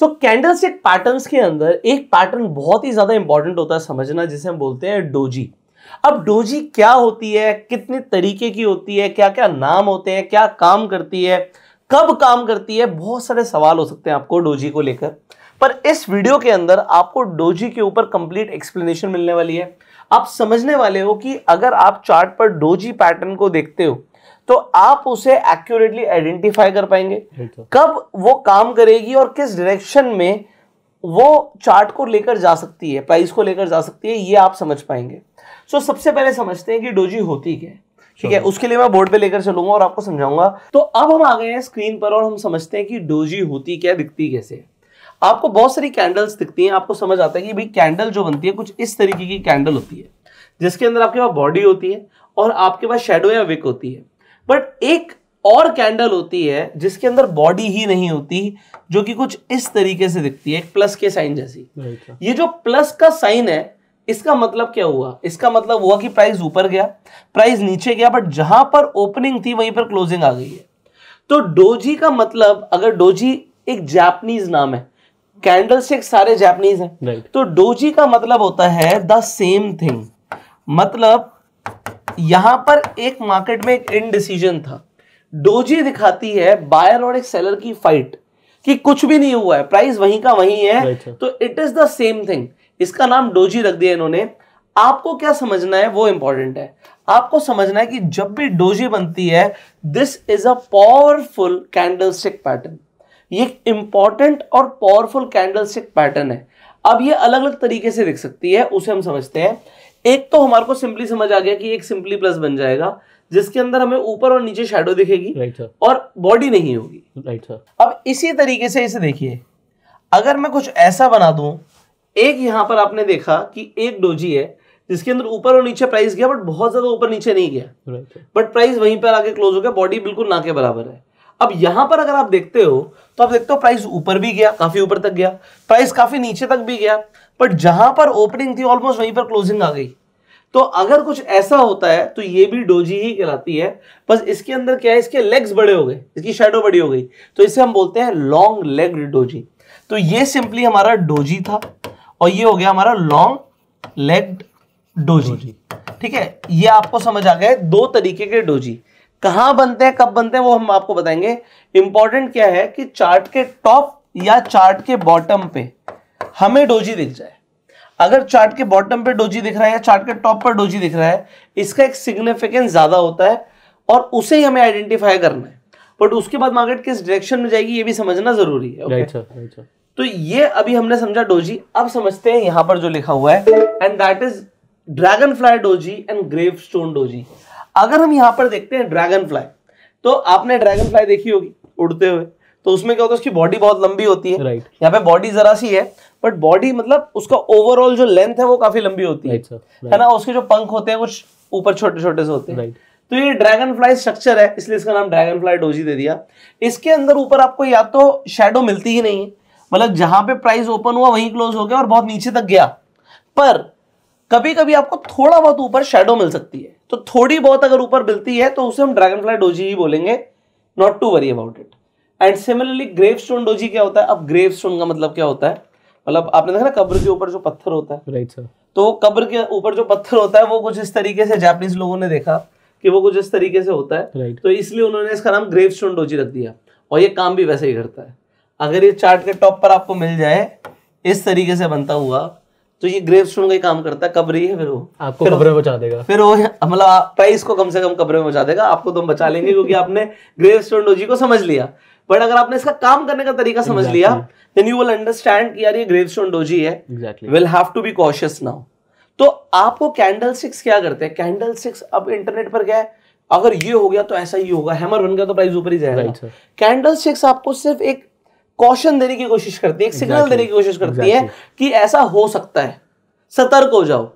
सो candle candlestick pattern के अंदर एक पैटर्न बहुत ही ज्यादा इंपॉर्टेंट होता है समझना जिसे हम बोलते हैं डोजी अब डोजी क्या होती है कितने तरीके की होती है क्या क्या नाम होते हैं क्या काम करती है कब काम करती है बहुत सारे सवाल हो सकते हैं आपको डोजी को लेकर पर इस वीडियो के अंदर आपको डोजी के ऊपर कंप्लीट एक्सप्लेनेशन मिलने वाली है आप समझने वाले हो कि अगर आप चार्ट पर डोजी पैटर्न को देखते हो तो आप उसे एक्यूरेटली आइडेंटिफाई कर पाएंगे कब वो काम करेगी और किस डायरेक्शन में वो चार्ट को लेकर जा सकती है प्राइस को लेकर जा सकती है ये आप समझ पाएंगे सो so, सबसे पहले समझते हैं कि डोजी होती क्या है ठीक है उसके लिए मैं बोर्ड पे लेकर चलूंगा और आपको समझाऊंगा तो अब हम आ गए हैं स्क्रीन पर और हम समझते हैं कि डोजी होती क्या दिखती कैसे आपको बहुत सारी कैंडल्स दिखती हैं आपको समझ आता है कि भाई कैंडल जो बनती है कुछ इस तरीके की कैंडल होती है जिसके अंदर आपके पास बॉडी होती है और आपके पास शेडो या विक होती है बट एक और कैंडल होती है जिसके अंदर बॉडी ही नहीं होती जो कि कुछ इस तरीके से दिखती है एक प्लस के साइन जैसी ये जो प्लस का साइन है इसका मतलब क्या हुआ इसका मतलब हुआ कि प्राइस ऊपर गया प्राइस नीचे गया बट जहां पर ओपनिंग थी वहीं पर क्लोजिंग आ गई है तो डोजी का मतलब अगर डोजी एक जापनीज नाम है कैंडल से सारे जापनीज हैं तो डोजी का मतलब होता है द सेम थिंग मतलब यहां पर एक मार्केट में एक इनडिसीजन था डोजी दिखाती है बायर और एक सेलर की फाइट कि कुछ भी नहीं हुआ है प्राइस वहीं का वहीं है तो it is the same thing इसका नाम डोजी रख दिया इन्होंने आपको क्या समझना है वो इंपॉर्टेंट है आपको समझना है कि जब भी डोजी बनती है this is a powerful stick pattern ये इंपॉर्टेंट और पावरफुल स्टिक पैटर्न है अब ये अलग अलग तरीके से दिख सकती है उसे हम समझते हैं एक तो हमारे को सिंपली समझ आ गया कि एक सिंपली प्लस बन जाएगा जिसके अंदर हमें ऊपर और नीचे शेडो दिखेगी राइट सर और बॉडी नहीं होगी राइट right, अब इसी तरीके से इसे देखिए अगर मैं कुछ ऐसा बना दूं एक यहां पर आपने देखा कि एक डोजी है जिसके अंदर ऊपर और नीचे प्राइस गया बट बहुत ज्यादा ऊपर नीचे नहीं गया बट प्राइस वहीं पर आके क्लोज हो गया बॉडी बिल्कुल ना के बराबर है अब यहां पर अगर आप देखते हो तो आप देखते हो प्राइस ऊपर भी गया काफी ऊपर तक गया प्राइस काफी नीचे तक भी गया बट जहां पर ओपनिंग थी ऑलमोस्ट वहीं पर क्लोजिंग आ गई तो अगर कुछ ऐसा होता है तो ये भी डोजी ही कहलाती है बस इसके अंदर क्या है इसके लेग्स बड़े हो गए इसकी शेडो बड़ी हो गई तो इसे हम बोलते हैं लॉन्ग लेग डोजी तो ये सिंपली हमारा डोजी था और ये हो गया हमारा लॉन्ग लेग डोजी ठीक है ये आपको समझ आ गया है दो तरीके के डोजी कहां बनते हैं कब बनते हैं वो हम आपको बताएंगे इंपॉर्टेंट क्या है कि चार्ट के टॉप या चार्ट के बॉटम पे हमें डोजी दिख जाए अगर चार्ट के बॉटम पे डोजी दिख रहा है या चार्ट के टॉप पर डोजी दिख रहा है इसका एक सिग्निफिकेंस ज़्यादा होता है और उसे ही हमें आइडेंटिफाई करना है बट उसके बाद मार्केट किस डायरेक्शन में जाएगी ये भी समझना ज़रूरी है okay? right, right, तो ये अभी हमने समझा डोजी अब समझते हैं यहां पर जो लिखा हुआ है and that is dragon fly doji and grave stone doji अगर हम यहां पर देखते हैं ड्रैगन फ्लाई तो आपने ड्रैगन फ्लाई देखी होगी उड़ते हुए तो उसमें क्या होता है उसकी बॉडी बहुत लंबी होती है राइट right. यहाँ पे बॉडी जरा सी है बट बॉडी मतलब उसका ओवरऑल जो लेंथ है वो काफी लंबी होती है right. है ना उसके जो पंख होते हैं कुछ ऊपर छोटे छोटे से होते हैं right. तो ये ड्रैगन फ्लाई स्ट्रक्चर है इसलिए इसका नाम ड्रैगन फ्लाई डोजी दे दिया इसके अंदर ऊपर आपको या तो शेडो मिलती ही नहीं है मतलब जहां पे प्राइस ओपन हुआ वहीं क्लोज हो गया और बहुत नीचे तक गया पर कभी कभी आपको थोड़ा बहुत ऊपर शेडो मिल सकती है तो थोड़ी बहुत अगर ऊपर मिलती है तो उसे हम ड्रैगन फ्लाई डोजी ही बोलेंगे not to worry about it and similarly grave stone doji क्या होता है अब ग्रेव स्टोन का मतलब क्या होता है मतलब आपने देखा ना कब्र के ऊपर जो पत्थर होता है राइट right, सर तो कब्र के ऊपर जो पत्थर होता है वो कुछ इस तरीके से जापानीज लोगों ने देखा कि वो कुछ इस तरीके से होता है right. तो इसलिए उन्होंने इसका नाम ग्रेव स्टोन डोजी रख दिया और ये काम भी वैसे ही करता है अगर ये चार्ट के टॉप पर आपको मिल जाए इस तरीके से बनता हुआ तो ये ग्रेव स्टोन का ही काम करता है कब्र ही है फिर वो आपको कब्र में बचा देगा फिर वो मतलब प्राइस को कम से कम कब्र में बचा देगा आपको तो हम बचा लेंगे क्योंकि आपने ग्रेव स्टोन डोजी को समझ लिया बट अगर आपने इसका काम करने का तरीका समझ exactly. लिया देन यू विल अंडरस्टैंड कि यार ये ग्रेव स्टोन डोजी है will have to be cautious now तो आपको कैंडल स्टिक्स क्या करते हैं कैंडल स्टिक्स अब इंटरनेट पर क्या है अगर ये हो गया तो ऐसा ही होगा हैमर बन गया तो प्राइस ऊपर ही जाएगा कैंडल स्टिक्स आपको सिर्फ एक कॉशन देने की कोशिश करती है एक सिग्नल exactly. देने की कोशिश करती exactly. है कि ऐसा हो सकता है सतर्क हो जाओ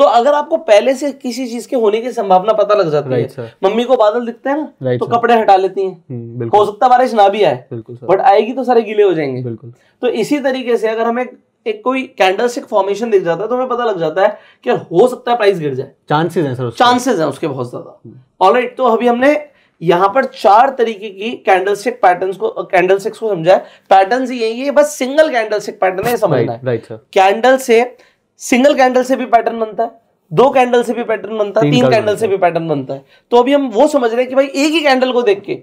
तो अगर आपको पहले से किसी चीज के होने की संभावना पता लग जाती है मम्मी को बादल दिखते हैं ना तो कपड़े हटा लेती हैं हम्म, हो सकता है बारिश ना भी आए बट आएगी तो सारे गीले हो जाएंगे तो इसी तरीके से अगर हमें एक कोई कैंडल फॉर्मेशन दिख जाता है तो हमें पता लग जाता है कि हो सकता है प्राइस गिर जाए चांसेस हैं सर चांसेस हैं उसके बहुत ज्यादा ऑलराइट हम्म। तो अभी हमने यहाँ पर चार तरीके की कैंडल स्टिक पैटर्न को कैंडल स्टिक्स को समझा है पैटर्न ये ये बस सिंगल कैंडल स्टिक पैटर्न है समझना है कैंडल से सिंगल कैंडल से भी पैटर्न बनता है दो कैंडल से भी पैटर्न बनता है तीन कैंडल से भी पैटर्न बनता है तो अभी हम वो समझ रहे हैं कि भाई एक ही कैंडल को देख के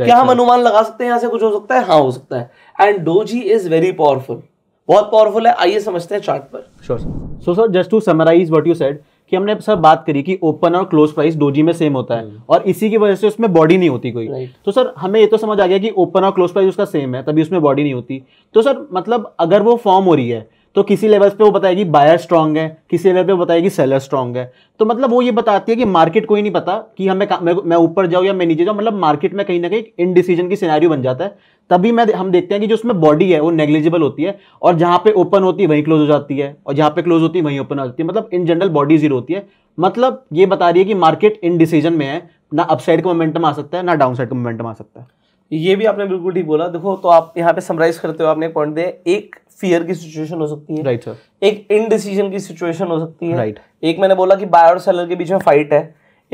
क्या हम अनुमान लगा सकते हैं यहां से कुछ हो सकता है हाँ हो सकता है and doji is very powerful बहुत पावरफुल है आइए समझते हैं चार्ट पर sure sir so sir just to summarise what you said कि हमने सर बात करी कि ओपन और क्लोज प्राइस डोजी में सेम होता है hmm. और इसी की वजह से उसमें बॉडी नहीं होती कोई तो सर हमें ये तो समझ आ गया कि ओपन और क्लोज प्राइस उसका सेम है तभी उसमें बॉडी नहीं होती तो सर मतलब अगर वो फॉर्म हो रही है तो किसी लेवल्स पे वो बताएगी बायर स्ट्रांग है किसी लेवल पे वो बताएगी सेलर स्ट्रांग है तो मतलब वो ये बताती है कि मार्केट को ही नहीं पता कि हमें मैं ऊपर जाऊँ या मैं नीचे जाऊँ मतलब मार्केट में कहीं ना कहीं इनडिसीजन की सिनेरियो बन जाता है तभी मैं हम देखते हैं कि जो उसमें बॉडी है वो नेग्लिजिबल होती है और जहाँ पे ओपन होती है वहीं क्लोज हो जाती है और जहाँ पे क्लोज होती है वहीं ओपन हो जाती है मतलब इन जनरल बॉडी जीरो होती है मतलब ये बता रही है कि मार्केट इन डिसीजन में है ना अपसाइड का मोमेंटम आ सकता है ना डाउनसाइड का मोमेंटम आ सकता है ये भी आपने बिल्कुल ठीक बोला देखो तो आप यहाँ पे समराइज करते हो आपने पॉइंट दे एक फियर की सिचुएशन हो सकती है राइट right, सर एक इनडिसीजन की सिचुएशन हो सकती है राइट right. एक मैंने बोला कि बायर और सेलर के बीच में फाइट है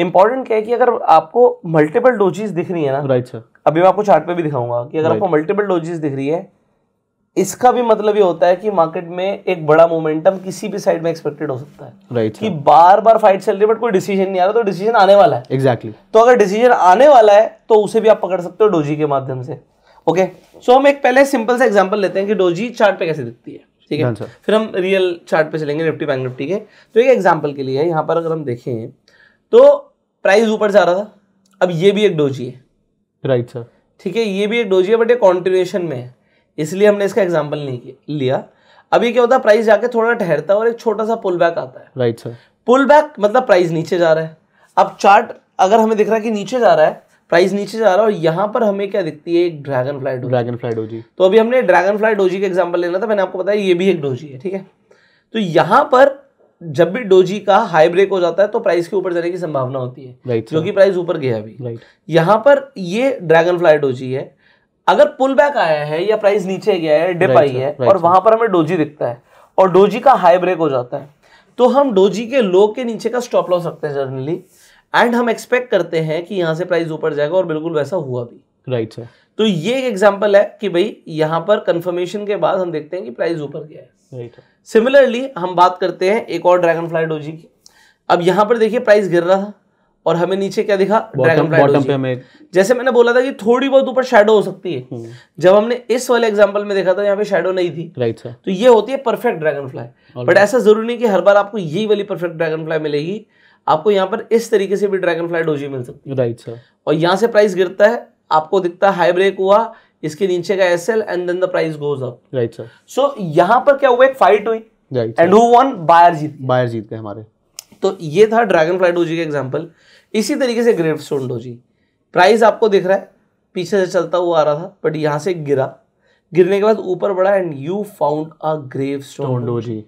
इंपॉर्टेंट क्या है कि अगर आपको मल्टीपल डोजेस दिख रही है ना राइट right, सर अभी मैं आपको चार्ट पे भी दिखाऊंगा कि अगर right. आपको मल्टीपल डोजेस दिख रही है इसका भी मतलब ये होता है कि मार्केट में एक बड़ा मोमेंटम किसी भी साइड में एक्सपेक्टेड हो सकता है राइट right, कि बार बार फाइट चल रही है बट कोई डिसीजन नहीं आ रहा तो डिसीजन आने वाला है एग्जैक्टली exactly. तो अगर डिसीजन आने वाला है तो उसे भी आप पकड़ सकते हो डोजी के माध्यम से ओके सो हम एक पहले सिंपल सा एग्जाम्पल लेते हैं कि डोजी चार्ट पे कैसे दिखती है ठीक है फिर हम रियल चार्ट पे चलेंगे निफ्टी बैंक निफ्टी के तो एक एग्जाम्पल के लिए यहाँ पर अगर हम देखें तो प्राइस ऊपर जा रहा था अब ये भी एक डोजी है राइट सर ठीक है ये भी एक डोजी है बट ये कॉन्टिन्यूएशन में है इसलिए हमने इसका एग्जाम्पल नहीं लिया अभी क्या होता है प्राइस जाके थोड़ा ठहरता है और एक छोटा सा पुल बैक आता है राइट सर पुल बैक मतलब प्राइस नीचे जा रहा है अब चार्ट अगर हमें दिख रहा है कि नीचे जा रहा है प्राइस नीचे जा रहा है और यहाँ पर हमें क्या दिखती है एक dragon fly doji dragon fly doji तो अभी हमने ड्रैगन फ्लाई डोजी का एग्जाम्पल लेना था मैंने आपको बताया ये भी एक डोजी है ठीक है तो यहाँ पर जब भी डोजी का हाई ब्रेक हो जाता है तो प्राइस के ऊपर जाने की संभावना होती है जो कि प्राइस ऊपर गया अभी राइट यहाँ पर ये ड्रैगन फ्लाई डोजी है अगर पुल बैक आया है या प्राइस नीचे गया है डिप आई है और वहां पर हमें डोजी दिखता है और डोजी का हाई ब्रेक हो जाता है तो हम डोजी के लो के नीचे का स्टॉप लॉस रखते हैं जर्नली एंड हम एक्सपेक्ट करते हैं कि यहाँ से प्राइस ऊपर जाएगा और बिल्कुल वैसा हुआ भी राइट right, सर तो ये एक एग्जाम्पल है कि भाई यहाँ पर कंफर्मेशन के बाद हम देखते हैं कि प्राइस ऊपर गया है राइट सिमिलरली हम बात करते हैं एक और ड्रैगन फ्लाई डोजी की अब यहाँ पर देखिए प्राइस गिर रहा था और हमें नीचे क्या दिखा ड्रैगन बॉटम पे हमें जैसे मैंने बोला था कि थोड़ी बहुत ऊपर शेडो हो सकती है हम्म। जब हमने इस वाले एग्जाम्पल में देखा था यहाँ पे शेडो नहीं थी राइट सर तो ये होती है परफेक्ट ड्रैगन फ्लाई बट ऐसा जरूरी नहीं कि हर बार आपको यही वाली परफेक्ट ड्रैगन फ्लाई मिलेगी आपको यहाँ पर इस तरीके से भी ड्रैगन फ्लाई डोजी मिल सकती है राइट सर और यहाँ से प्राइस गिरता है आपको दिखता है हाई ब्रेक हुआ इसके नीचे का S L and then the price goes up right sir so यहाँ पर क्या हुआ एक फाइट हुई एंड हु वॉन बायर जीत बायर जीत गए हमारे तो ये था ड्रैगन फ्लाई डोजी का एग्जाम्पल इसी तरीके से ग्रेव सोंडो जी प्राइस आपको दिख रहा है पीछे से चलता हुआ आ रहा था बट यहाँ से गिरा गिरने के बाद ऊपर बढ़ा and you found a grave stone doji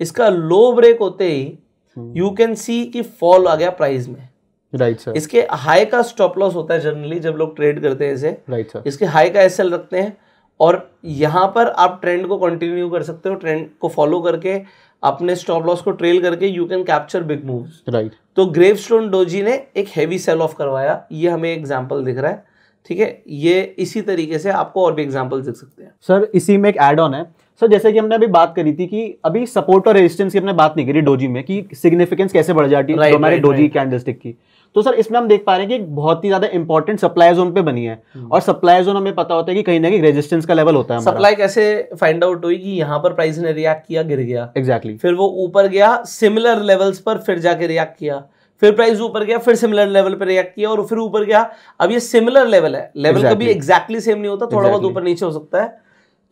इसका लो ब्रेक होते ही यू कैन सी कि फॉल आ गया प्राइस में राइट right, सर इसके हाई का स्टॉप लॉस होता है जनरली जब लोग ट्रेड करते हैं इसे राइट right, सर इसके हाई का एसएल रखते हैं और यहाँ पर आप ट्रेंड को कंटिन्यू कर सकते हो ट्रेंड को फॉलो करके अपने स्टॉप लॉस को ट्रेल करके you can capture big move right तो ग्रेव स्टोन डोजी ने एक हैवी सेल ऑफ करवाया ये हमें एग्जाम्पल दिख रहा है ठीक है ये इसी तरीके से आपको और भी एग्जाम्पल दिख सकते हैं सर इसी में एक एड ऑन है सर जैसे कि हमने अभी बात करी थी कि अभी सपोर्ट और रेजिस्टेंस की हमने बात नहीं करी डोजी में कि सिग्निफिकेंस कैसे बढ़ जाती है हमारे डोजी कैंडलस्टिक की तो सर इसमें हम देख पा रहे हैं कि बहुत ही ज्यादा इंपॉर्टेंट सप्लाई जोन पे बनी है हम्म। और सप्लाई जोन हमें पता होता है कि कहीं ना कहीं रेजिस्टेंस का लेवल होता है सप्लाई कैसे फाइंड आउट हुई कि यहाँ पर प्राइस ने रिएक्ट किया गिर गया एग्जैक्टली exactly. फिर वो ऊपर गया सिमिलर लेवल्स पर फिर जाके रिएक्ट किया फिर प्राइस ऊपर गया फिर सिमिलर लेवल पर रिएक्ट किया और फिर ऊपर गया अब ये सिमिलर लेवल है लेवल exactly. कभी एग्जैक्टली exactly सेम नहीं होता थोड़ा exactly. बहुत ऊपर नीचे हो सकता है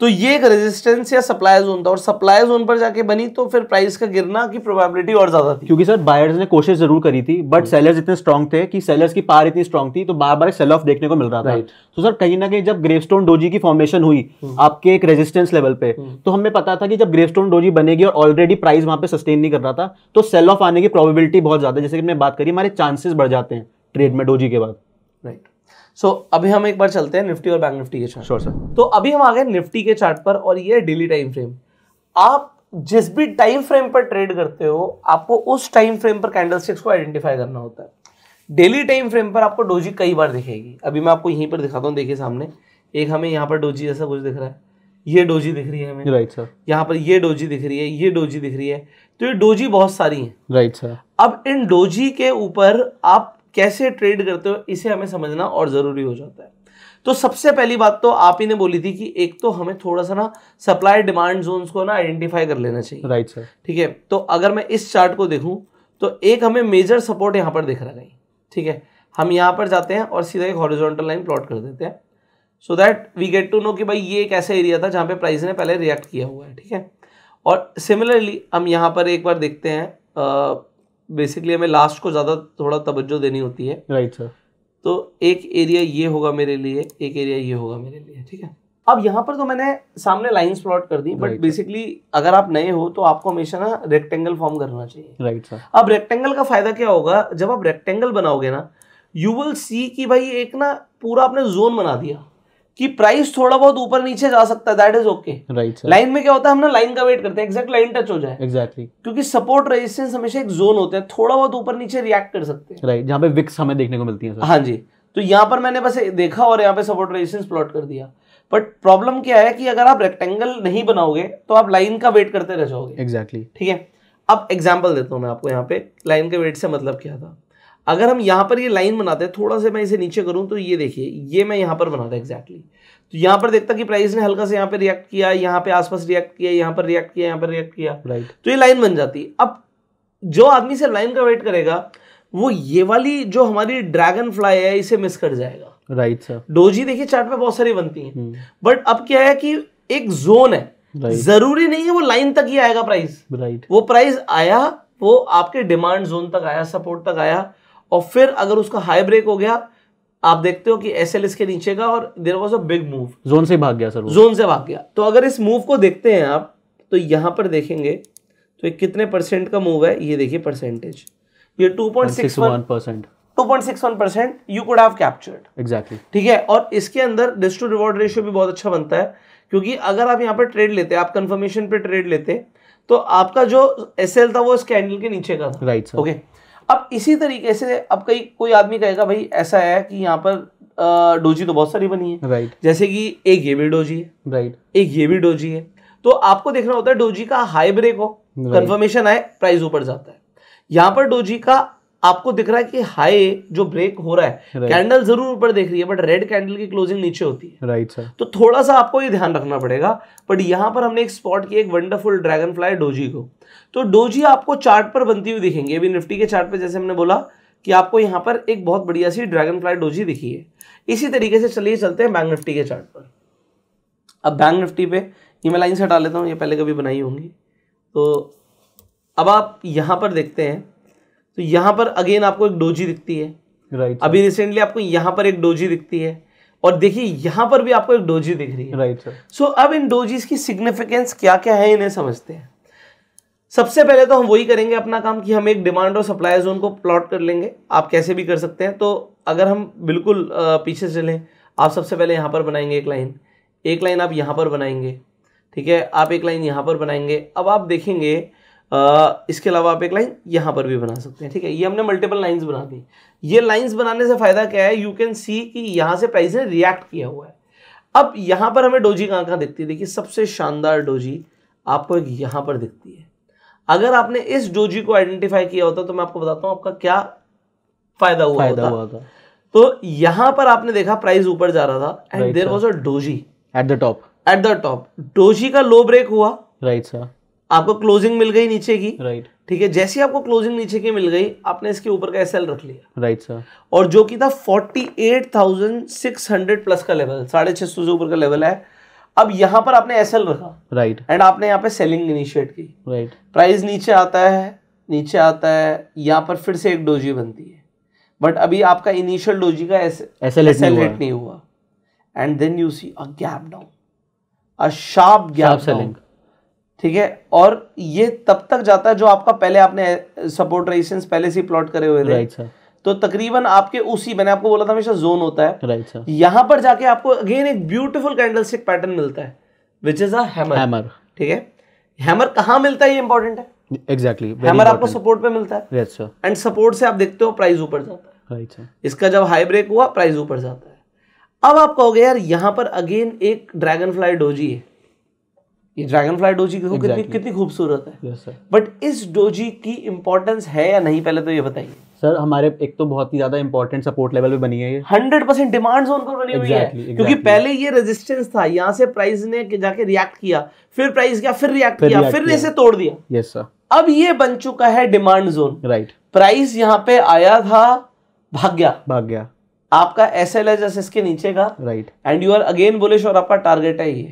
तो ये एक रेजिस्टेंस या सप्लाई जोन था और सप्लाई जोन पर जाके बनी तो फिर प्राइस का गिरना की प्रोबेबिलिटी और ज्यादा थी क्योंकि सर बायर्स ने कोशिश जरूर करी थी बट सेलर्स हम्म। इतने स्ट्रॉन्ग थे कि सेलर्स की पार इतनी स्ट्रॉन्ग थी तो बार बार सेल ऑफ देखने को मिल रहा था तो सर कहीं ना कहीं जब ग्रेवस्टोन डोजी की फॉर्मेशन हुई हम्म। आपके एक रेजिस्टेंस लेवल पे हम्म। तो हमें पता था कि जब ग्रेवस्टोन डोजी बनेगी और ऑलरेडी प्राइस वहां पर सस्टेन नहीं कर रहा था तो सेल ऑफ आने की प्रॉबिलिटी बहुत ज्यादा जैसे कि मैंने बात करी हमारे चांसेस बढ़ जाते हैं ट्रेड में डोजी के बाद राइट सो so, अभी हम एक बार चलते हैं निफ्टी और बैंक निफ्टी के चार्ट श्योर sure, सर तो अभी हम आ गए निफ्टी के चार्ट पर और ये डेली टाइम फ्रेम आप जिस भी टाइम फ्रेम पर ट्रेड करते हो आपको उस टाइम फ्रेम पर कैंडल को आइडेंटिफाई करना होता है डेली टाइम फ्रेम पर आपको डोजी कई बार दिखेगी अभी मैं आपको यहीं पर दिखाता हूँ देखिए सामने एक हमें यहाँ पर डोजी जैसा कुछ दिख रहा है ये डोजी दिख रही है हमें राइट सर यहाँ पर ये डोजी दिख रही है ये डोजी दिख रही है तो ये डोजी बहुत सारी है राइट सर अब इन डोजी के ऊपर आप कैसे ट्रेड करते हो इसे हमें समझना और ज़रूरी हो जाता है तो सबसे पहली बात तो आप ही ने बोली थी कि एक तो हमें थोड़ा सा ना सप्लाई डिमांड जोन को ना आइडेंटिफाई कर लेना चाहिए राइट सर ठीक है तो अगर मैं इस चार्ट को देखूं तो एक हमें मेजर सपोर्ट यहाँ पर दिख रहा है ठीक है हम यहाँ पर जाते हैं और सीधा एक हॉरिजॉन्टल लाइन प्लॉट कर देते हैं so that we get to know कि भाई ये एक ऐसा एरिया था जहाँ पे प्राइस ने पहले रिएक्ट किया हुआ है ठीक है और सिमिलरली हम यहाँ पर एक बार देखते हैं बेसिकली हमें लास्ट को ज़्यादा थोड़ा तवज्जो देनी होती है राइट right, सर तो एक एरिया ये होगा मेरे लिए एक एरिया ये होगा मेरे लिए ठीक है अब यहाँ पर तो मैंने सामने लाइंस प्लॉट कर दी बट बेसिकली अगर आप नए हो तो आपको हमेशा ना रेक्टेंगल फॉर्म करना चाहिए राइट right, सर अब रेक्टेंगल का फायदा क्या होगा जब आप रेक्टेंगल बनाओगे ना यू विल सी कि भाई एक ना पूरा आपने जोन बना दिया कि प्राइस थोड़ा बहुत ऊपर नीचे जा सकता है that is okay right line में क्या होता है हम ना लाइन का वेट करते हैं एक्जैक्ट लाइन टच हो जाए एक्जैक्टली exactly. क्योंकि सपोर्ट रेजिस्टेंस हमेशा एक जोन होता है थोड़ा बहुत ऊपर नीचे रिएक्ट कर सकते हैं राइट जहां पे विक्स हमें देखने को मिलती है सर हाँ जी तो यहां पर मैंने बस देखा और यहाँ पे सपोर्ट रेजिस्टेंस प्लॉट कर दिया बट प्रॉब्लम क्या है कि अगर आप रेक्टेंगल नहीं बनाओगे तो आप लाइन का वेट करते रह जाओगे एग्जैक्टली exactly. ठीक है अब एग्जाम्पल देता हूँ मैं आपको यहाँ पे लाइन के वेट से मतलब क्या था अगर हम यहाँ पर ये लाइन बनाते हैं थोड़ा सा मैं इसे नीचे करूँ तो ये देखिए ये मैं यहाँ पर बनाता हूँ एग्जैक्टली तो यहाँ पर देखता कि प्राइस ने हल्का से यहाँ पर रिएक्ट किया यहाँ पे आसपास रिएक्ट किया यहाँ पर रिएक्ट किया यहाँ पर रिएक्ट किया राइट तो ये लाइन बन जाती अब जो आदमी से लाइन का वेट करेगा वो ये वाली जो हमारी ड्रैगन फ्लाई है इसे मिस कर जाएगा राइट सर डोजी देखिए चार्ट पे बहुत सारी बनती हैं बट हम्म। अब क्या है कि एक जोन है जरूरी नहीं है वो लाइन तक ही आएगा प्राइस राइट वो प्राइस आया वो आपके डिमांड जोन तक आया सपोर्ट तक आया और फिर अगर उसका हाई ब्रेक हो गया आप देखते हो कि एस एल इसके नीचे का और there was a big move zone से भाग गया सर जोन से भाग गया तो अगर इस मूव को देखते हैं आप तो यहां पर देखेंगे तो ये कितने परसेंट का मूव है ये देखिए परसेंटेज ये two point six one percent two point six one percent you could have captured exactly ठीक है और इसके अंदर डिस्ट टू रिवॉर्ड रेशियो भी बहुत अच्छा बनता है क्योंकि अगर आप यहाँ पर ट्रेड लेते आप कंफर्मेशन पे ट्रेड लेते तो आपका जो एस था वो इस कैंडल के नीचे का था राइट ओके right, अब इसी तरीके से अब कई कोई आदमी कहेगा भाई ऐसा है कि यहाँ पर डोजी तो बहुत सारी बनी है राइट right. जैसे कि एक ये भी डोजी है राइट right. एक ये भी डोजी है तो आपको देखना होता है डोजी का हाई ब्रेक हो कंफर्मेशन आए प्राइस ऊपर जाता है यहाँ पर डोजी का आपको दिख रहा है कि हाई जो ब्रेक हो रहा है right. कैंडल जरूर ऊपर देख रही है बट रेड कैंडल की क्लोजिंग नीचे होती है राइट right, सर तो थोड़ा सा आपको ये ध्यान रखना पड़ेगा बट यहाँ पर हमने एक स्पॉट किया एक वंडरफुल ड्रैगन फ्लाई डोजी को तो डोजी आपको चार्ट पर बनती हुई दिखेंगे अभी निफ्टी के चार्ट पर जैसे हमने बोला कि आपको यहाँ पर एक बहुत बढ़िया सी ड्रैगन फ्लाई डोजी दिखी है इसी तरीके से चलिए चलते हैं बैंक निफ्टी के चार्ट पर अब बैंक निफ्टी पे ये मैं लाइन से हटा लेता हूँ ये पहले कभी बनाई होंगी तो अब आप यहाँ पर देखते हैं तो यहाँ पर अगेन आपको एक डोजी दिखती है राइट right, अभी रिसेंटली आपको यहाँ पर एक डोजी दिखती है और देखिए यहाँ पर भी आपको एक डोजी दिख रही है राइट right, सो so, अब इन डोजीज की सिग्निफिकेंस क्या क्या है इन्हें समझते हैं सबसे पहले तो हम वही करेंगे अपना काम कि हम एक डिमांड और सप्लाई जोन को प्लॉट कर लेंगे आप कैसे भी कर सकते हैं तो अगर हम बिल्कुल पीछे चलें आप सबसे पहले यहाँ पर बनाएंगे एक लाइन एक लाइन आप यहाँ पर बनाएंगे ठीक है आप एक लाइन यहाँ पर बनाएंगे अब आप देखेंगे आ, इसके अलावा आप एक लाइन यहाँ पर भी बना सकते हैं ठीक है ये हमने मल्टीपल लाइंस बना दी ये लाइंस बनाने से फ़ायदा क्या है यू कैन सी कि यहाँ से प्राइस ने रिएक्ट किया हुआ है अब यहाँ पर हमें डोजी कहाँ कहाँ दिखती है देखिए सबसे शानदार डोजी आपको एक यहाँ पर दिखती है अगर आपने इस डोजी को आइडेंटिफाई किया होता तो मैं आपको बताता हूँ आपका क्या फायदा हुआ फायदा होता। हुआ था तो यहाँ पर आपने देखा प्राइस ऊपर जा रहा था and there was a doji at the top at the top doji का लो ब्रेक हुआ राइट right, सर आपको क्लोजिंग मिल गई नीचे की राइट right. ठीक है जैसी आपको क्लोजिंग नीचे की मिल गई आपने इसके ऊपर का एसएल रख लिया राइट right, सर और जो कि था 48,600 प्लस का लेवल साढ़े छह सौ से ऊपर का लेवल है अब यहां पर आपने एसएल रखा राइट right. एंड आपने यहाँ पे सेलिंग इनिशिएट की राइट right. प्राइस नीचे आता है नीचे आता है यहाँ पर फिर से एक डोजी बनती है बट अभी आपका इनिशियल डोजी का एसएल हिट नहीं हुआ and then you see a gap down a sharp gap selling ठीक है और ये तब तक जाता है जो आपका पहले आपने सपोर्ट रेजिस्टेंस पहले से प्लॉट करे हुए थे राइट सर तो तकरीबन आपके उसी मैंने आपको बोला था हमेशा जोन होता है राइट सर यहाँ पर जाके आपको अगेन एक ब्यूटीफुल कैंडलस्टिक पैटर्न मिलता है विच इज अमर ठीक है हैमर कहाँ मिलता है ये इंपॉर्टेंट है एग्जैक्टली exactly, हैमर आपको सपोर्ट पे मिलता है राइट सर एंड सपोर्ट से आप देखते हो प्राइस ऊपर जाता है राइट सर इसका जब हाई ब्रेक हुआ प्राइस ऊपर जाता है अब आप कहोगे यार यहाँ पर अगेन एक ड्रैगन फ्लाई डोजी है ये ड्रैगन फ्लाई डोजी देखो exactly. कितनी कितनी खूबसूरत है yes, बट इस डोजी की इम्पोर्टेंस है या नहीं पहले तो ये बताइए सर हमारे एक तो बहुत ही ज्यादा इंपॉर्टेंट सपोर्ट लेवल पे बनी है ये हंड्रेड परसेंट डिमांड जोन पर बनी exactly, हुई है exactly. क्योंकि पहले ये रेजिस्टेंस था यहाँ से प्राइस ने जाके रिएक्ट किया फिर प्राइस किया फिर रिएक्ट किया फिर इसे तोड़ दिया यस सर अब ये बन चुका है डिमांड जोन राइट प्राइस यहाँ पे आया था भाग्या भाग्या आपका एस एल एस एस के नीचे का right and you are again bullish और आपका टारगेट है ये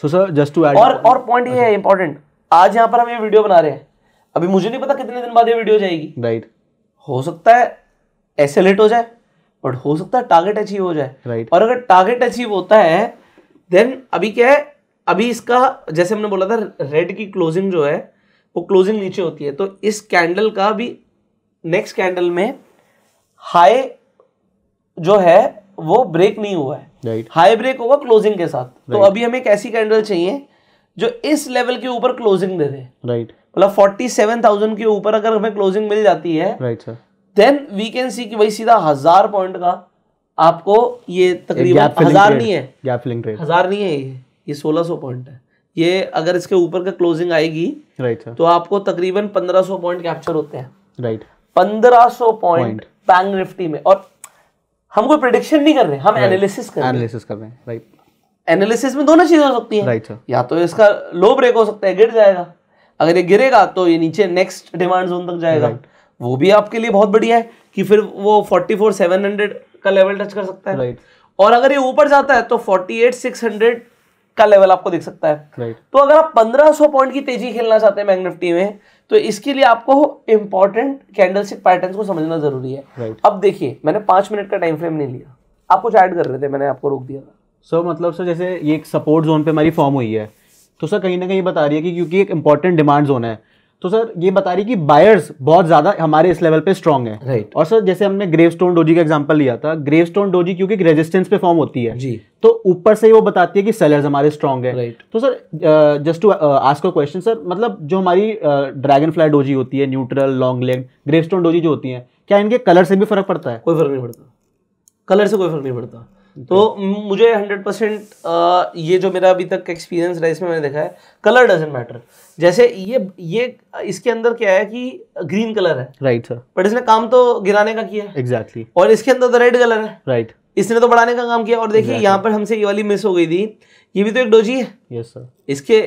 so sir just to add और और पॉइंट ये है इंपॉर्टेंट आज यहाँ पर हम ये वीडियो बना रहे हैं अभी मुझे नहीं पता कितने दिन बाद ये वीडियो जाएगी राइट हो सकता है ऐसे लेट हो जाए बट हो सकता है टारगेट अचीव हो जाए राइट और अगर टारगेट अचीव होता है देन अभी क्या है अभी इसका जैसे हमने बोला था रेड की क्लोजिंग जो है वो क्लोजिंग नीचे होती है तो इस कैंडल का भी नेक्स्ट कैंडल में हाई जो है वो ब्रेक नहीं हुआ है right. हाई ब्रेक होगा क्लोजिंग के साथ तो अभी हमें एक ऐसी कैंडल चाहिए जो इस लेवल के ऊपर क्लोजिंग दे दे राइट मतलब फोर्टी सेवन थाउजेंड के ऊपर अगर हमें क्लोजिंग मिल जाती है right sir then we can see कि भाई सीधा हजार पॉइंट का आपको ये तकरीबन हजार नहीं है गैप फिलिंग ट्रेड हजार नहीं है ये ये सोलह सौ पॉइंट है ये अगर इसके ऊपर का क्लोजिंग आएगी राइट सर तो आपको तकरीबन पंद्रह सौ पॉइंट कैप्चर होते हैं राइट पंद्रह सौ पॉइंट बैंक निफ्टी में और हम कोई प्रिडिक्शन नहीं कर रहे हम एनालिसिस कर एनालिसिस कर रहे हैं राइट एनालिसिस में दोनों चीजें हो सकती है राइट या तो इसका लो ब्रेक हो सकता है गिर जाएगा अगर ये गिरेगा तो ये नीचे नेक्स्ट डिमांड जोन तक जाएगा वो भी आपके लिए बहुत बढ़िया है कि फिर वो फोर्टी फोर सेवन हंड्रेड का लेवल टच कर सकता है राइट और अगर ये ऊपर जाता है तो फोर्टी एट सिक्स हंड्रेड का लेवल आपको दिख सकता है right. तो अगर आप 1500 पॉइंट की तेजी खेलना चाहते हैं बैंक निफ्टी में तो इसके लिए आपको इंपॉर्टेंट कैंडलस्टिक पैटर्न्स को समझना जरूरी है right. अब देखिए मैंने पांच मिनट का टाइम फ्रेम नहीं लिया आप कुछ ऐड कर रहे थे मैंने आपको रोक दिया था सर मतलब सर जैसे ये एक सपोर्ट जोन पे हमारी फॉर्म हुई है तो सर कहीं ना कहीं बता रही है कि क्योंकि एक इंपॉर्टेंट डिमांड जोन है तो सर ये बता रही कि बायर्स बहुत ज्यादा हमारे इस लेवल पे स्ट्रॉन्ग है राइट और सर जैसे हमने ग्रेव स्टोन डोजी का एग्जाम्पल लिया था ग्रेव स्टोन डोजी क्योंकि रेजिस्टेंस पे फॉर्म होती है जी तो ऊपर से ही वो बताती है कि सेलर्स हमारे स्ट्रॉन्ग है राइट तो sir just to ask a question sir मतलब जो हमारी ड्रैगन फ्लाई डोजी होती है neutral long leg grave stone doji जो होती है क्या इनके कलर से भी फर्क पड़ता है कोई फर्क नहीं पड़ता कलर से कोई फर्क नहीं पड़ता तो मुझे हंड्रेड परसेंट ये जो मेरा अभी तक एक्सपीरियंस रहा है इसमें मैंने देखा है कलर डजेंट मैटर जैसे ये ये इसके अंदर क्या है कि ग्रीन कलर है राइट सर बट इसने काम तो गिराने का किया है एग्जैक्टली exactly. और इसके अंदर तो रेड कलर है राइट right. इसने तो बढ़ाने का काम किया और देखिए exactly. यहाँ पर हमसे ये वाली मिस हो गई थी ये भी तो एक डोजी है यस yes, सर इसके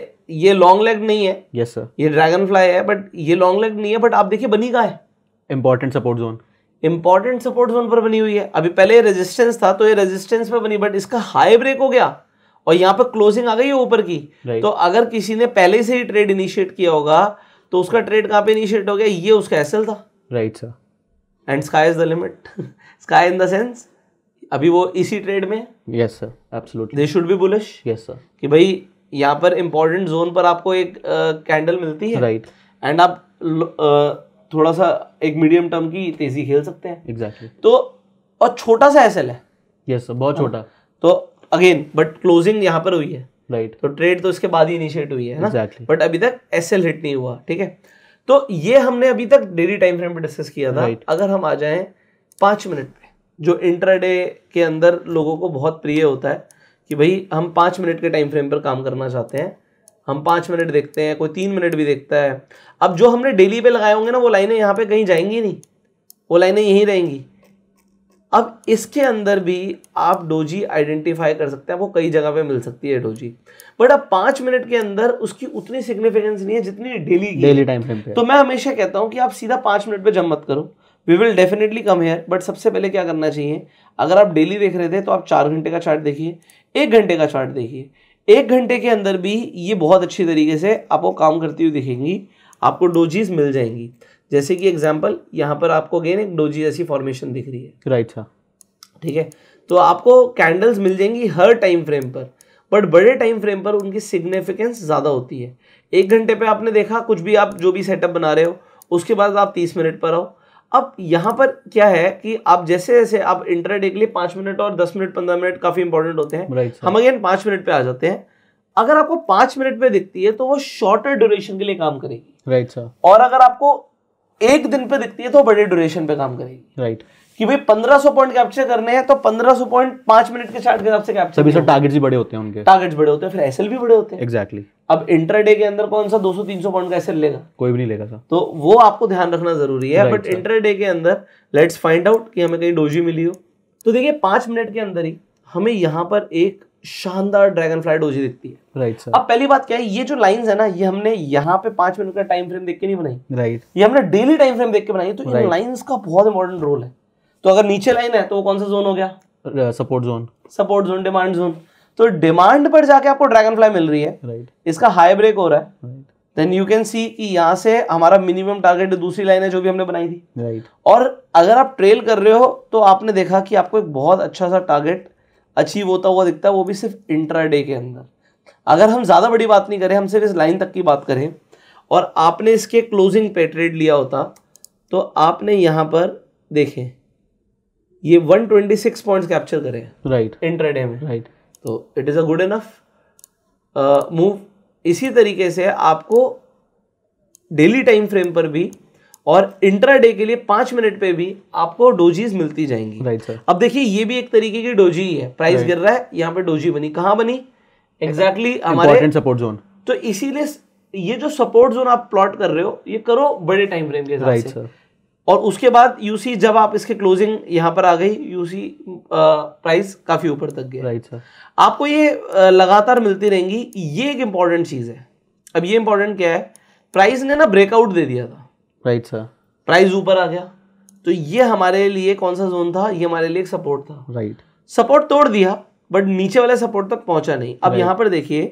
ये लॉन्ग लेग नहीं है यस yes, सर ये ड्रैगन फ्लाई है बट ये लॉन्ग लेग नहीं है बट आप देखिए बनी का है important support zone important support zone पर बनी हुई है अभी पहले रेजिस्टेंस था तो ये रेजिस्टेंस पर बनी बट इसका हाई ब्रेक हो गया और यहाँ पर क्लोजिंग आ गई है ऊपर की right. तो अगर किसी ने पहले से ही ट्रेड इनिशिएट किया होगा तो उसका ट्रेड कहाँ पे इनिशिएट हो गया ये उसका एसएल था right sir and sky is the limit sky in the sense अभी वो इसी ट्रेड में yes sir absolutely they should be bullish yes sir कि भाई यहाँ पर इंपॉर्टेंट जोन पर आपको एक कैंडल uh, मिलती है राइट right. एंड आप थोड़ा सा एक मीडियम टर्म की तेजी खेल सकते हैं एग्जैक्टली exactly. तो और छोटा सा एस है यस yes, बहुत हाँ। छोटा तो अगेन बट क्लोजिंग यहाँ पर हुई है राइट right. तो ट्रेड तो इसके बाद ही इनिशिएट हुई है ना exactly. बट अभी तक एस हिट नहीं हुआ ठीक है तो ये हमने अभी तक डेली टाइम फ्रेम पे डिस्कस किया था right. अगर हम आ जाए पाँच मिनट पे जो इंटरडे के अंदर लोगों को बहुत प्रिय होता है कि भाई हम पाँच मिनट के टाइम फ्रेम पर काम करना चाहते हैं हम पाँच मिनट देखते हैं कोई तीन मिनट भी देखता है अब जो हमने डेली पे लगाए होंगे ना वो लाइनें यहाँ पे कहीं जाएंगी नहीं वो लाइनें यहीं रहेंगी अब इसके अंदर भी आप डोजी आइडेंटिफाई कर सकते हैं वो कई जगह पे मिल सकती है डोजी बट अब पाँच मिनट के अंदर उसकी उतनी सिग्निफिकेंस नहीं है जितनी डेली डेली टाइम फ्रेम तो मैं हमेशा कहता हूँ कि आप सीधा पाँच मिनट पर जम मत करो we will definitely come here but सबसे पहले क्या करना चाहिए अगर आप डेली देख रहे थे तो आप चार घंटे का चार्ट देखिए एक घंटे का चार्ट देखिए एक घंटे के अंदर भी ये बहुत अच्छी तरीके से आपको काम करती हुई दिखेंगी आपको डोजीज मिल जाएंगी जैसे कि एग्जाम्पल यहाँ पर आपको अगेन एक डोजी जैसी फॉर्मेशन दिख रही है राइट right, ठीक है तो आपको कैंडल्स मिल जाएंगी हर टाइम फ्रेम पर बट बड़े टाइम फ्रेम पर उनकी सिग्निफिकेंस ज़्यादा होती है एक घंटे पे आपने देखा कुछ भी आप जो भी सेटअप बना रहे हो उसके बाद आप तीस मिनट पर आओ अब यहाँ पर क्या है कि आप जैसे जैसे आप इंटरनेट के लिए पाँच मिनट और दस मिनट पंद्रह मिनट काफ़ी इंपॉर्टेंट होते हैं right, हम अगेन पाँच मिनट पे आ जाते हैं अगर आपको पाँच मिनट पे दिखती है तो वो शॉर्टर ड्यूरेशन के लिए काम करेगी राइट right, सर और अगर आपको एक दिन पे दिखती है तो बड़े ड्यूरेशन पे काम करेगी राइट right. कि भाई सौ पॉइंट कैप्चर करने हैं तो सौ पॉइंट पांच मिनट के चार्ट के हिसाब से कैप्चर सभी सर टारगेट्स भी बड़े होते हैं उनके टारगेट्स बड़े होते हैं फिर एसएल भी बड़े होते हैं एक्जैक्टली exactly. अब इंटरडे के अंदर कौन सा 200-300 पॉइंट का ऐसे लेगा कोई भी नहीं लेगा सर तो वो आपको ध्यान रखना जरूरी है बट इंटरडे के अंदर लेट्स फाइंड आउट कि हमें कहीं डोजी मिली हो तो देखिए पांच मिनट के अंदर ही हमें यहाँ पर एक शानदार ड्रैगन फ्लाई डोजी दिखती है राइट सर अब पहली बात क्या है ये जो लाइन है ना ये हमने यहाँ पे पांच मिनट का टाइम फ्रेम देख के नहीं बनाई राइट ये हमने डेली टाइम फ्रेम देख के बनाई तो इन लाइन का बहुत इंपॉर्टेंट रोल है तो अगर नीचे लाइन है तो वो कौन सा जोन हो गया support zone support zone demand zone तो डिमांड पर जाके आपको ड्रैगन फ्लाई मिल रही है right. इसका हाई ब्रेक हो रहा है देन यू कैन सी कि यहाँ से हमारा मिनिमम टारगेट दूसरी लाइन है जो भी हमने बनाई थी right. और अगर आप ट्रेल कर रहे हो तो आपने देखा कि आपको एक बहुत अच्छा सा टारगेट अचीव होता हुआ दिखता है वो भी सिर्फ इंट्राडे के अंदर अगर हम ज़्यादा बड़ी बात नहीं करें हम सिर्फ इस लाइन तक की बात करें और आपने इसके क्लोजिंग पे ट्रेड लिया होता तो आपने यहाँ पर देखें ये 126 पॉइंट्स कैप्चर करें राइट right. इंट्राडे में राइट right. तो it is a good enough move इसी तरीके से आपको डेली टाइम फ्रेम पर भी और इंट्रा डे के लिए पांच मिनट पे भी आपको डोजीज मिलती जाएंगी राइट right, सर अब देखिए ये भी एक तरीके की डोजी ही है प्राइस right. गिर रहा है यहाँ पे डोजी बनी कहाँ बनी एग्जैक्टली exactly हमारे सपोर्ट जोन तो इसीलिए ये जो सपोर्ट जोन आप प्लॉट कर रहे हो ये करो बड़े टाइम फ्रेम के हिसाब right, से और उसके बाद यूसी जब आप इसके क्लोजिंग यहाँ पर आ गई यूसी प्राइस काफ़ी ऊपर तक गया राइट सर आपको ये लगातार मिलती रहेंगी ये एक इम्पॉर्टेंट चीज़ है अब ये इम्पॉर्टेंट क्या है प्राइस ने ना ब्रेकआउट दे दिया था राइट सर प्राइस ऊपर आ गया तो ये हमारे लिए कौन सा जोन था ये हमारे लिए एक सपोर्ट था राइट सपोर्ट तोड़ दिया बट नीचे वाले सपोर्ट तक पहुंचा नहीं अब यहां यहाँ पर देखिए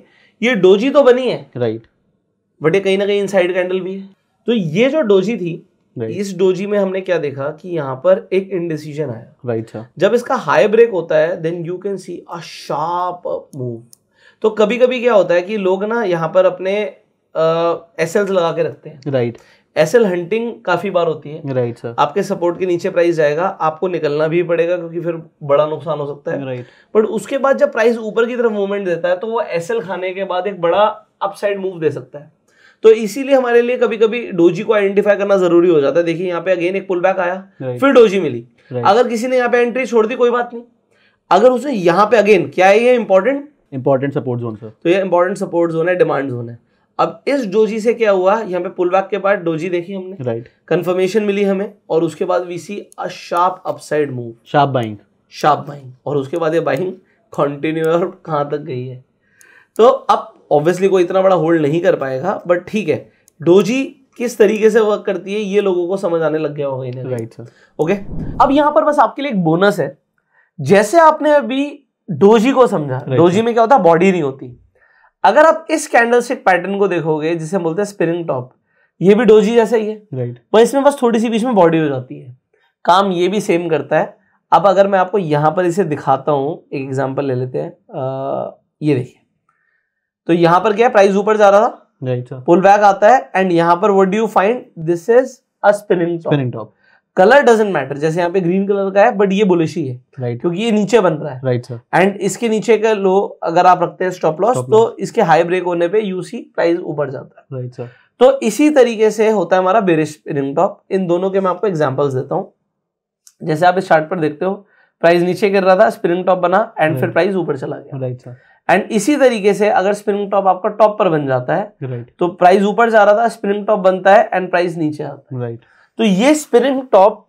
ये डोजी तो बनी है राइट बट ये कहीं ना कहीं इनसाइड कैंडल भी है तो ये जो डोजी थी इस डोजी में हमने क्या देखा कि यहाँ पर एक इनडिसीजन आया राइट right, हाँ। जब इसका हाई ब्रेक होता है then you can see a sharp move तो कभी कभी क्या होता है कि लोग ना यहाँ पर अपने एस uh, लगा के रखते हैं राइट right. एसएल हंटिंग काफी बार होती है राइट right, सर आपके सपोर्ट के नीचे प्राइस जाएगा आपको निकलना भी पड़ेगा क्योंकि फिर बड़ा नुकसान हो सकता है राइट right. बट उसके बाद जब प्राइस ऊपर की तरफ मूवमेंट देता है तो वो एसएल खाने के बाद एक बड़ा अपसाइड मूव दे सकता है तो इसीलिए हमारे लिए कभी कभी डोजी को आइडेंटिफाई करना जरूरी हो जाता है देखिए यहाँ पे अगेन एक पुल बैक आया फिर डोजी मिली अगर किसी ने यहाँ पे एंट्री छोड़ दी कोई बात नहीं अगर उसने यहाँ पे अगेन क्या है ये important important support zone sir तो ये इंपॉर्टेंट सपोर्ट जोन है डिमांड जोन है अब इस डोजी से क्या हुआ यहाँ पे पुल बैक के बाद डोजी देखी हमने राइट right. कंफर्मेशन मिली हमें और उसके बाद we see a sharp upside move sharp buying sharp buying और उसके बाद ये बाइंग कंटिन्यू और कहाँ तक गई है तो अब ऑब्वियसली कोई इतना बड़ा होल्ड नहीं कर पाएगा बट ठीक है डोजी किस तरीके से वर्क करती है ये लोगों को समझ आने लग गया होगा इन्हें राइट सर ओके अब यहां पर बस आपके लिए एक बोनस है जैसे आपने अभी डोजी को समझा right. डोजी में क्या होता है बॉडी नहीं होती अगर आप इस कैंडल से पैटर्न को देखोगे जिसे बोलते हैं स्पिरिंग टॉप ये भी डोजी जैसा ही है राइट right. इसमें बस थोड़ी सी बीच में बॉडी हो जाती है काम ये भी सेम करता है अब अगर मैं आपको यहां पर इसे दिखाता हूँ एक एग्जाम्पल ले लेते हैं ये देखिए तो यहां पर क्या प्राइस ऊपर जा रहा था पुल बैक आता है एंड यहाँ पर what do find this is a spinning top colour doesn't matter जैसे यहाँ पे ग्रीन कलर का है बट ये बुलिश ही है right. क्योंकि ये नीचे बन रहा है राइट सर एंड इसके नीचे का लो अगर आप रखते हैं स्टॉप लॉस तो इसके हाई ब्रेक होने पे यूसी प्राइस ऊपर जाता है राइट right, सर तो इसी तरीके से होता है हमारा बेरिश रिंग टॉप इन दोनों के मैं आपको एग्जाम्पल्स देता हूँ जैसे आप इस चार्ट पर देखते हो प्राइस नीचे गिर रहा था स्प्रिंग टॉप बना एंड right. फिर प्राइस ऊपर चला गया राइट right, सर एंड इसी तरीके से अगर स्पिनिंग टॉप आपका टॉप पर बन जाता है right. तो प्राइस ऊपर जा रहा था स्पिनिंग टॉप बनता है एंड प्राइस नीचे आता है right. तो ये स्पिनिंग टॉप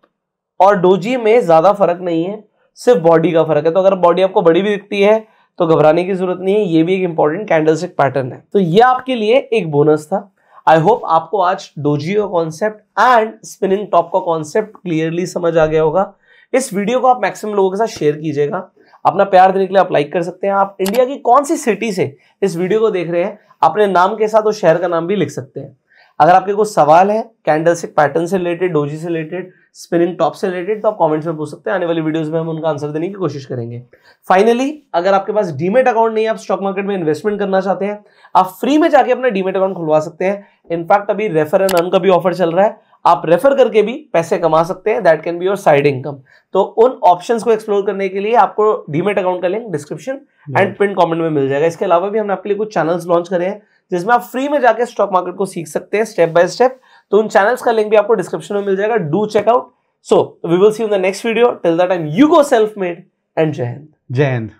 और डोजी में ज्यादा फर्क नहीं है सिर्फ बॉडी का फर्क है तो अगर बॉडी आपको बड़ी भी दिखती है तो घबराने की जरूरत नहीं है ये भी एक इंपॉर्टेंट कैंडल पैटर्न है तो ये आपके लिए एक बोनस था आई होप आपको आज डोजी का कॉन्सेप्ट एंड स्पिनिंग टॉप का कॉन्सेप्ट क्लियरली समझ आ गया होगा इस वीडियो को आप मैक्सिमम लोगों के साथ शेयर कीजिएगा अपना प्यार देने के लिए आप लाइक कर सकते हैं आप इंडिया की कौन सी सिटी से इस वीडियो को देख रहे हैं अपने नाम के साथ उस शहर का नाम भी लिख सकते हैं अगर आपके कोई सवाल है कैंडल से पैटर्न से रिलेटेड डोजी से रिलेटेड स्पिनिंग टॉप से रिलेटेड तो आप कमेंट्स में पूछ सकते हैं आने वाली वीडियोस में हम उनका आंसर देने की कोशिश करेंगे फाइनली अगर आपके पास डीमेट अकाउंट नहीं है आप स्टॉक मार्केट में इन्वेस्टमेंट करना चाहते हैं आप फ्री में जाके अपना डीमेट अकाउंट खुलवा सकते हैं इनफैक्ट अभी रेफर एंड अर्न का भी ऑफर चल रहा है आप रेफर करके भी पैसे कमा सकते हैं that can be your side income तो उन ऑप्शंस को एक्सप्लोर करने के लिए आपको डीमेट अकाउंट का link description and pin comment में मिल जाएगा इसके अलावा भी हमने आपके लिए कुछ चैनल्स लॉन्च करे हैं जिसमें आप फ्री में जाकर स्टॉक मार्केट को सीख सकते हैं स्टेप बाय स्टेप तो उन चैनल्स का लिंक भी आपको डिस्क्रिप्शन में मिल जाएगा do checkout so we will see in the next video till the time you go self made and जय हिंद जय हिंद